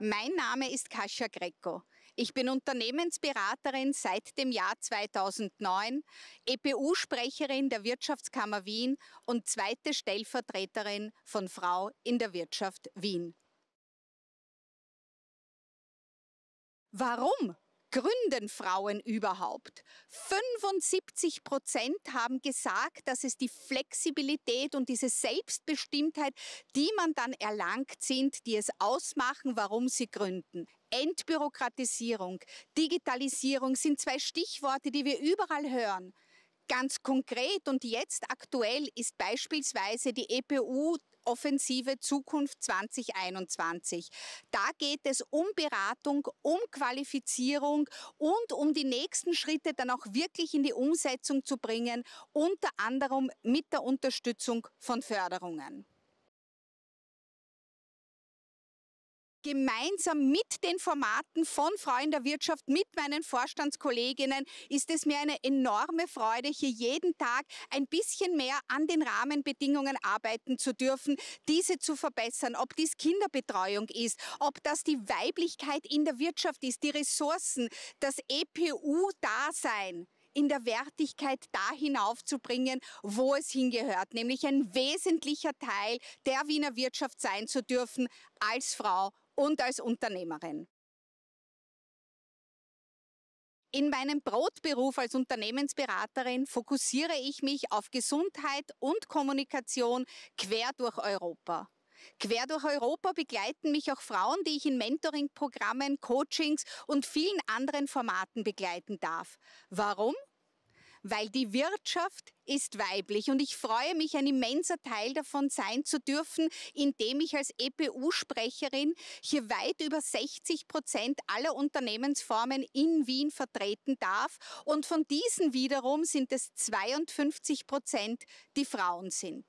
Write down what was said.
Mein Name ist Kasia Greco. Ich bin Unternehmensberaterin seit dem Jahr 2009, EPU-Sprecherin der Wirtschaftskammer Wien und zweite Stellvertreterin von Frau in der Wirtschaft Wien. Warum gründen Frauen überhaupt? 75 Prozent haben gesagt, dass es die Flexibilität und diese Selbstbestimmtheit, die man dann erlangt sind, die es ausmachen, warum sie gründen. Entbürokratisierung, Digitalisierung sind zwei Stichworte, die wir überall hören. Ganz konkret und jetzt aktuell ist beispielsweise die EPU Offensive Zukunft 2021. Da geht es um Beratung, um Qualifizierung und um die nächsten Schritte dann auch wirklich in die Umsetzung zu bringen, unter anderem mit der Unterstützung von Förderungen. gemeinsam mit den Formaten von Frauen der Wirtschaft, mit meinen Vorstandskolleginnen, ist es mir eine enorme Freude, hier jeden Tag ein bisschen mehr an den Rahmenbedingungen arbeiten zu dürfen, diese zu verbessern, ob dies Kinderbetreuung ist, ob das die Weiblichkeit in der Wirtschaft ist, die Ressourcen, das EPU-Dasein in der Wertigkeit da hinaufzubringen, wo es hingehört, nämlich ein wesentlicher Teil der Wiener Wirtschaft sein zu dürfen als Frau und als Unternehmerin. In meinem Brotberuf als Unternehmensberaterin fokussiere ich mich auf Gesundheit und Kommunikation quer durch Europa. Quer durch Europa begleiten mich auch Frauen, die ich in Mentoring-Programmen, Coachings und vielen anderen Formaten begleiten darf. Warum? weil die Wirtschaft ist weiblich und ich freue mich, ein immenser Teil davon sein zu dürfen, indem ich als EPU-Sprecherin hier weit über 60 Prozent aller Unternehmensformen in Wien vertreten darf und von diesen wiederum sind es 52 Prozent, die Frauen sind.